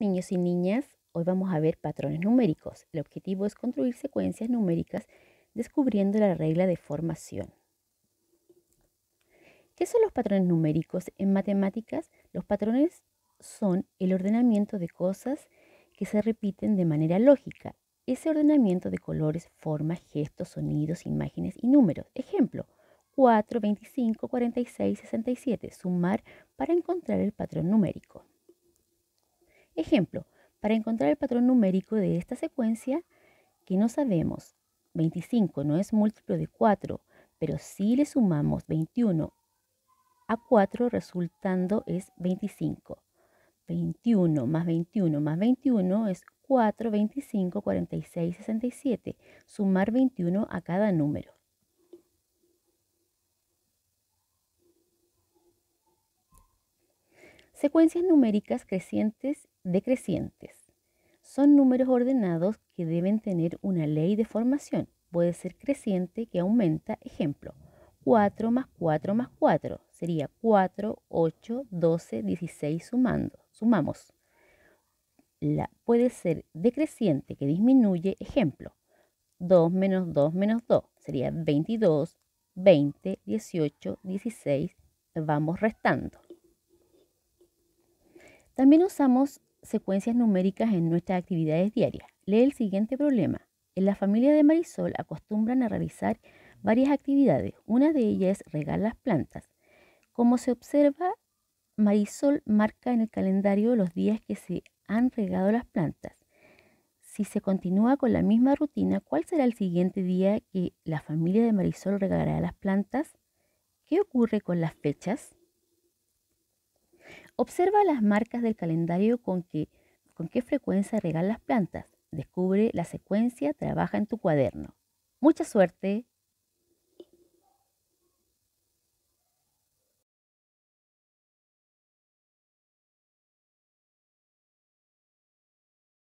Niños y niñas, hoy vamos a ver patrones numéricos. El objetivo es construir secuencias numéricas descubriendo la regla de formación. ¿Qué son los patrones numéricos? En matemáticas, los patrones son el ordenamiento de cosas que se repiten de manera lógica. Ese ordenamiento de colores, formas, gestos, sonidos, imágenes y números. Ejemplo, 4, 25, 46, 67. Sumar para encontrar el patrón numérico. Ejemplo, para encontrar el patrón numérico de esta secuencia, que no sabemos, 25 no es múltiplo de 4, pero si le sumamos 21 a 4, resultando es 25. 21 más 21 más 21 es 4, 25, 46, 67. Sumar 21 a cada número. Secuencias numéricas crecientes decrecientes. Son números ordenados que deben tener una ley de formación. Puede ser creciente que aumenta. Ejemplo, 4 más 4 más 4 sería 4, 8, 12, 16 sumando. Sumamos. La, puede ser decreciente que disminuye. Ejemplo, 2 menos 2 menos 2 sería 22, 20, 18, 16. Vamos restando. También usamos secuencias numéricas en nuestras actividades diarias. Lee el siguiente problema. En la familia de Marisol acostumbran a realizar varias actividades. Una de ellas es regar las plantas. Como se observa, Marisol marca en el calendario los días que se han regado las plantas. Si se continúa con la misma rutina, ¿cuál será el siguiente día que la familia de Marisol regará las plantas? ¿Qué ocurre con las fechas? Observa las marcas del calendario con, con qué frecuencia regalan las plantas. Descubre la secuencia, trabaja en tu cuaderno. Mucha suerte.